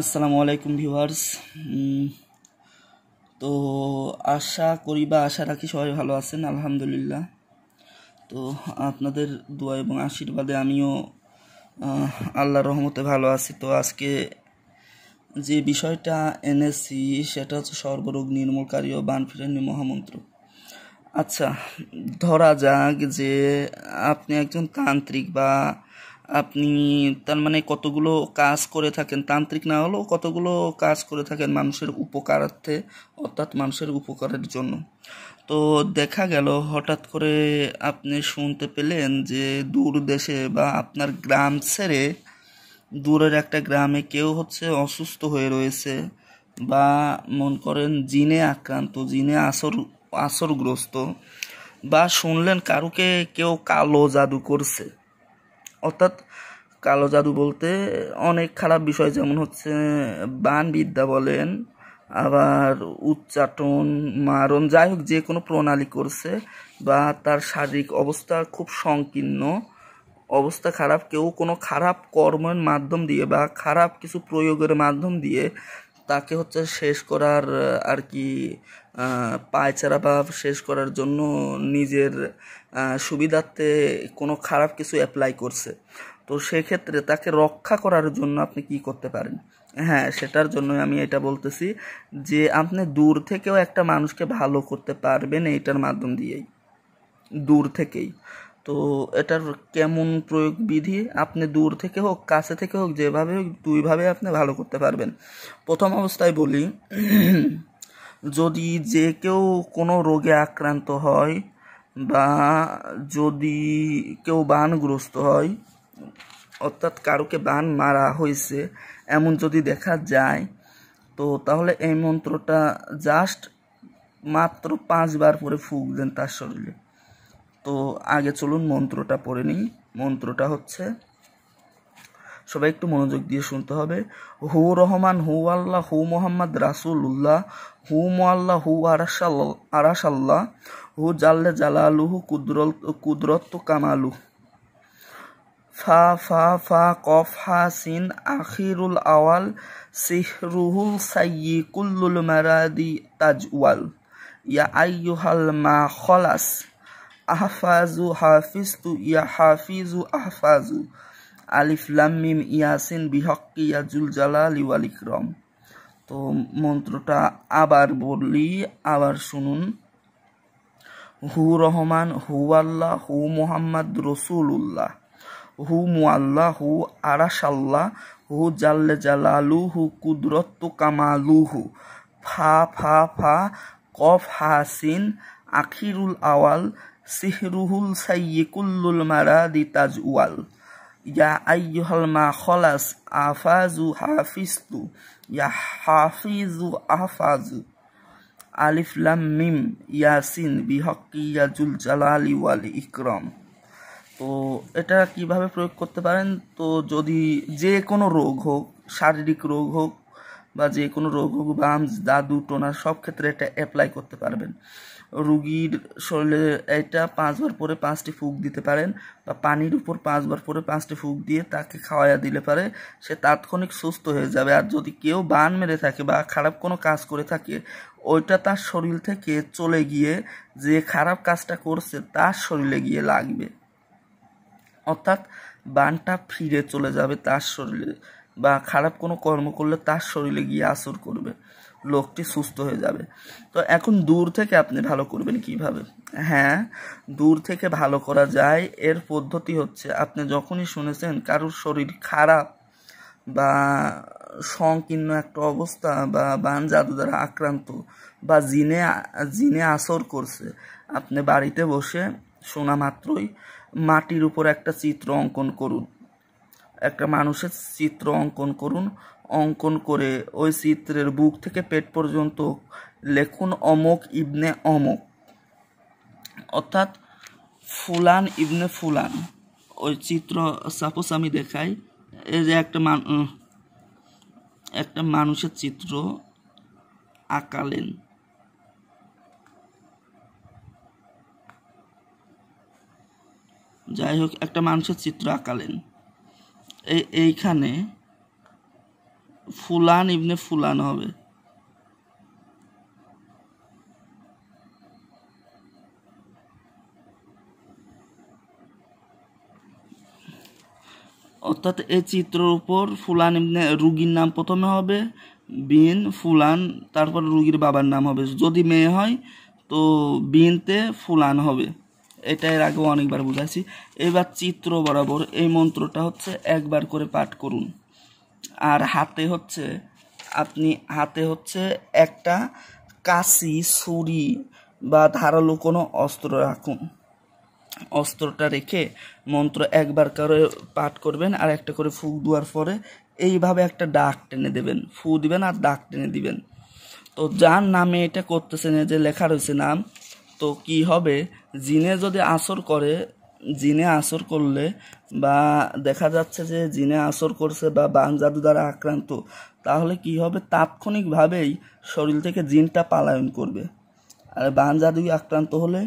আসসালামু আলাইকুম ভিউয়ার্স তো আশা করি বা আশা রাখি সবাই ভালো আছেন আলহামদুলিল্লাহ তো আপনাদের দোয়া এবং আশীর্বাদে আমিও আল্লাহ রহমতে ভালো আছি তো আজকে যে বিষয়টা এনেছি সেটা হচ্ছে সর্বরোগ নির্মূলকারী ও বানফিরানি মহামন্ত্র আচ্ছা ধরা যাক যে আপনি একজন তান্ত্রিক বা আপনি তার মানে কতগুলো কাজ করে থাকেন তান্ত্রিক না হলেও কতগুলো কাজ করে থাকেন মানুষের উপকারার্থে অর্থাৎ মানুষের উপকারের জন্য তো দেখা গেল হঠাৎ করে আপনি শুনতে পেলেন যে দূর দেশে বা আপনার গ্রাম ছেড়ে দূরের একটা গ্রামে কেউ হচ্ছে অসুস্থ হয়ে রয়েছে বা মন করেন জিনে আক্রান্ত জিনে আসর আসরগ্রস্ত বা শুনলেন কারুকে কেউ কালো জাদু করছে অর্থাৎ কালো জাদু বলতে অনেক খারাপ বিষয় যেমন হচ্ছে বানবিদ্যা বলেন আবার উচ্চাটন মারণ যাই হোক যে কোনো প্রণালী করছে বা তার শারীরিক অবস্থা খুব সংকীর্ণ অবস্থা খারাপ কেউ কোনো খারাপ কর্মের মাধ্যম দিয়ে বা খারাপ কিছু প্রয়োগের মাধ্যম দিয়ে তাকে হচ্ছে শেষ করার আর কি পায়চারা বা শেষ করার জন্য নিজের সুবিধার্থে কোনো খারাপ কিছু অ্যাপ্লাই করছে তো সেক্ষেত্রে তাকে রক্ষা করার জন্য আপনি কি করতে পারেন হ্যাঁ সেটার জন্য আমি এটা বলতেছি যে আপনি দূর থেকেও একটা মানুষকে ভালো করতে পারবেন এইটার মাধ্যম দিয়েই দূর থেকেই তো এটার কেমন প্রয়োগ বিধি আপনি দূর থেকে হোক কাছে থেকে হোক যেভাবে হোক দুইভাবে আপনি ভালো করতে পারবেন প্রথম অবস্থায় বলি যদি যে কেউ কোনো রোগে আক্রান্ত হয় বা যদি কেউ বানগ্রস্ত হয় অর্থাৎ কারোকে বান মারা হয়েছে এমন যদি দেখা যায় তো তাহলে এই মন্ত্রটা জাস্ট মাত্র পাঁচবার পরে ফুক দেন তার শরীরে তো আগে চলুন মন্ত্রটা পড়ে নিই মন্ত্রটা হচ্ছে সবাই একটু মনোযোগ দিয়ে শুনতে হবে হু রহমান হু আল্লাহ হু মোহাম্মদ রাসুল উল্লাহ হু আল্লাহ হু আরাসাল আরাসাল্লাহ হু জাল্লে হু কুদরল কুদরত কামালু ফা ফা ফা কফ হা সিন আখিরুল আওয়াল সিহরুহুল সাইয়ি কুল্লুল মারাদি তাজওয়াল ইয়া হাল মা খলাস আহফাজু তু ইয়া হাফিজু আহফাজু আলিফ লাম্মিম ইয়াসিন বিহকি ইয়াজুল জালাল ওয়াল ইকরম তো মন্ত্রটা আবার বললি আবার শুনুন হু রহমান হু আল্লাহ হু মোহাম্মদ রসুল্লাহ হু মুআল্লাহ হু আরাশাল্লাহ হু জাল্লে জালালু হু কুদরত হু ফা ফা ফা কফ হাসিন আখিরুল আওয়াল সিহরুহুল মারা দিতাজ উয়াল ইয়া আইয়ুহাল মা খলাস আফাজু হাফিজতু ইয়া হাফিজু আহফাজু আলিফ লাম মিম Yasin বিহক্কি Iajul jalali wal ikram তো এটা কিভাবে প্রয়োগ করতে পারেন তো যদি যে কোনো রোগ হোক শারীরিক রোগ হোক বা যে কোনো রোগ হোক বামস দাদু টোনা সব ক্ষেত্রে এটা অ্যাপ্লাই করতে পারবেন রুগীর শরীরে এটা পাঁচবার পরে পাঁচটি ফুক দিতে পারেন বা পানির উপর পাঁচবার পরে পাঁচটি ফুক দিয়ে তাকে খাওয়াইয়া দিলে পারে সে তাৎক্ষণিক সুস্থ হয়ে যাবে আর যদি কেউ বান মেরে থাকে বা খারাপ কোনো কাজ করে থাকে ওইটা তার শরীর থেকে চলে গিয়ে যে খারাপ কাজটা করছে তার শরীরে গিয়ে লাগবে অর্থাৎ বানটা ফিরে চলে যাবে তার শরীরে বা খারাপ কোনো কর্ম করলে তার শরীরে গিয়ে আসর করবে লোকটি সুস্থ হয়ে যাবে তো এখন দূর থেকে আপনি ভালো করবেন কিভাবে হ্যাঁ দূর থেকে ভালো করা যায় এর পদ্ধতি হচ্ছে আপনি যখনই শুনেছেন কারোর শরীর খারাপ বা সংকীর্ণ একটা অবস্থা বা বান জাদু দ্বারা আক্রান্ত বা জিনে জিনে আসর করছে আপনি বাড়িতে বসে শোনা মাত্রই মাটির উপর একটা চিত্র অঙ্কন করুন একটা মানুষের চিত্র অঙ্কন করুন অঙ্কন করে ওই চিত্রের বুক থেকে পেট পর্যন্ত লেখুন অমক ইবনে অমক অর্থাৎ ফুলান ইবনে ফুলান ওই চিত্র সাপোজ আমি দেখাই এই যে একটা মান একটা মানুষের চিত্র আঁকালেন যাই হোক একটা মানুষের চিত্র আঁকালেন এইখানে ফুলান ইবনে ফুলান হবে অর্থাৎ এই চিত্রর উপর ফুলান ইবনে রুগীর নাম প্রথমে হবে বিন ফুলান তারপর রুগীর বাবার নাম হবে যদি মেয়ে হয় তো বিনতে ফুলান হবে এটা এর আগেও অনেকবার বুঝাইছি এবার চিত্র বরাবর এই মন্ত্রটা হচ্ছে একবার করে পাঠ করুন আর হাতে হচ্ছে আপনি হাতে হচ্ছে একটা কাশি ছুরি বা ধারালো কোনো অস্ত্র রাখুন অস্ত্রটা রেখে মন্ত্র একবার করে পাঠ করবেন আর একটা করে ফুক দেওয়ার পরে এইভাবে একটা ডাক টেনে দেবেন ফু দিবেন আর ডাক টেনে দিবেন তো যার নামে এটা করতেছেন যে লেখা রয়েছে নাম তো কি হবে জিনে যদি আসর করে জিনে আসর করলে বা দেখা যাচ্ছে যে জিনে আসর করছে বা বান বানজাদু দ্বারা আক্রান্ত তাহলে কি হবে তাৎক্ষণিকভাবেই শরীর থেকে জিনটা পালায়ন করবে আর বান বানজাদুই আক্রান্ত হলে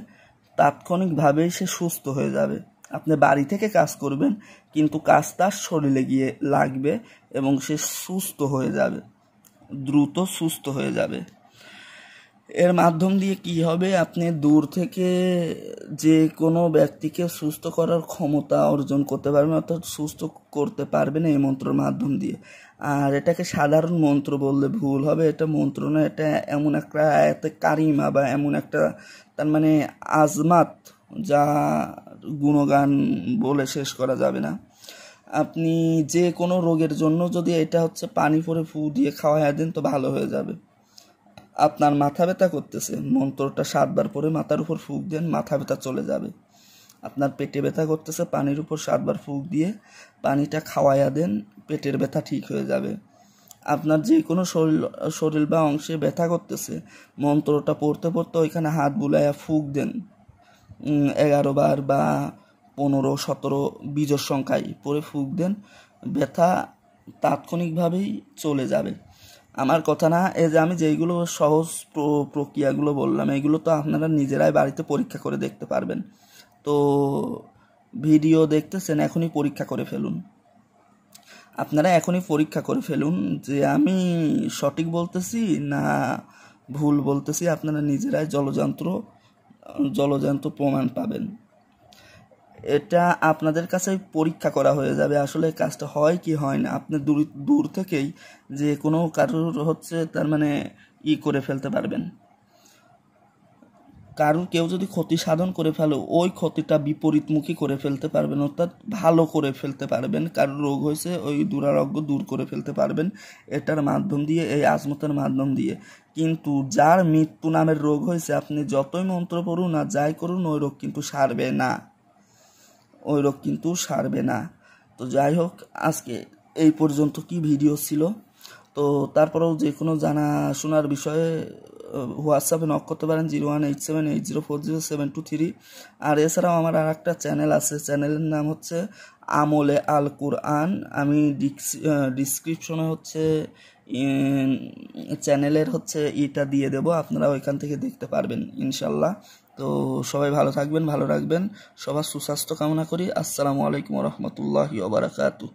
তাৎক্ষণিকভাবেই সে সুস্থ হয়ে যাবে আপনি বাড়ি থেকে কাজ করবেন কিন্তু কাজ তার শরীরে গিয়ে লাগবে এবং সে সুস্থ হয়ে যাবে দ্রুত সুস্থ হয়ে যাবে এর মাধ্যম দিয়ে কি হবে আপনি দূর থেকে যে কোনো ব্যক্তিকে সুস্থ করার ক্ষমতা অর্জন করতে পারবেন অর্থাৎ সুস্থ করতে পারবেন এই মন্ত্রের মাধ্যম দিয়ে আর এটাকে সাধারণ মন্ত্র বললে ভুল হবে এটা মন্ত্র না এটা এমন একটা এতে কারিমা বা এমন একটা তার মানে আজমাত যা গুণগান বলে শেষ করা যাবে না আপনি যে কোনো রোগের জন্য যদি এটা হচ্ছে পানি পরে ফু দিয়ে খাওয়াই দেন তো ভালো হয়ে যাবে আপনার মাথা ব্যথা করতেছে মন্ত্রটা সাতবার পরে মাথার উপর ফুঁক দেন মাথা ব্যথা চলে যাবে আপনার পেটে ব্যথা করতেছে পানির উপর সাতবার ফুঁক দিয়ে পানিটা খাওয়াইয়া দেন পেটের ব্যথা ঠিক হয়ে যাবে আপনার যে কোনো শরীর শরীর বা অংশে ব্যথা করতেছে মন্ত্রটা পড়তে পড়তে ওইখানে হাত বুলাইয়া ফুঁক দেন এগারো বার বা পনেরো সতেরো বীজের সংখ্যায় পরে ফুঁক দেন ব্যথা তাৎক্ষণিকভাবেই চলে যাবে আমার কথা না এই যে আমি যেইগুলো সহজ প্রক্রিয়াগুলো বললাম এগুলো তো আপনারা নিজেরাই বাড়িতে পরীক্ষা করে দেখতে পারবেন তো ভিডিও দেখতেছেন এখনই পরীক্ষা করে ফেলুন আপনারা এখনই পরীক্ষা করে ফেলুন যে আমি সঠিক বলতেছি না ভুল বলতেছি আপনারা নিজেরাই জলযন্ত্র জলযন্ত্র প্রমাণ পাবেন এটা আপনাদের কাছে পরীক্ষা করা হয়ে যাবে আসলে কাজটা হয় কি হয় না আপনি দূর দূর থেকেই যে কোনো কারোর হচ্ছে তার মানে ই করে ফেলতে পারবেন কারুর কেউ যদি ক্ষতি সাধন করে ফেলে ওই ক্ষতিটা বিপরীতমুখী করে ফেলতে পারবেন অর্থাৎ ভালো করে ফেলতে পারবেন কারুর রোগ হয়েছে ওই দুরারোগ্য দূর করে ফেলতে পারবেন এটার মাধ্যম দিয়ে এই আজমতের মাধ্যম দিয়ে কিন্তু যার মৃত্যু নামের রোগ হয়েছে আপনি যতই মন্ত্র পড়ুন আর যাই করুন ওই রোগ কিন্তু সারবে না ওই রোগ কিন্তু সারবে না তো যাই হোক আজকে এই পর্যন্ত কি ভিডিও ছিল তো তারপরেও যে কোনো জানাশোনার বিষয়ে হোয়াটসঅ্যাপে নক করতে পারেন zero one eight seven eight zero four zero seven two three আর এছাড়াও আমার আর একটা চ্যানেল আছে চ্যানেলের নাম হচ্ছে আমলে আল কুরআন আমি ডিসক্রিপশনে হচ্ছে চ্যানেলের হচ্ছে এটা দিয়ে দেব আপনারা ওইখান থেকে দেখতে পারবেন ইনশাল্লাহ তো সবাই ভালো থাকবেন ভালো রাখবেন সবার সুস্বাস্থ্য কামনা করি আসসালামু আলাইকুম রহমতুল্লাহ ওবরাকাতু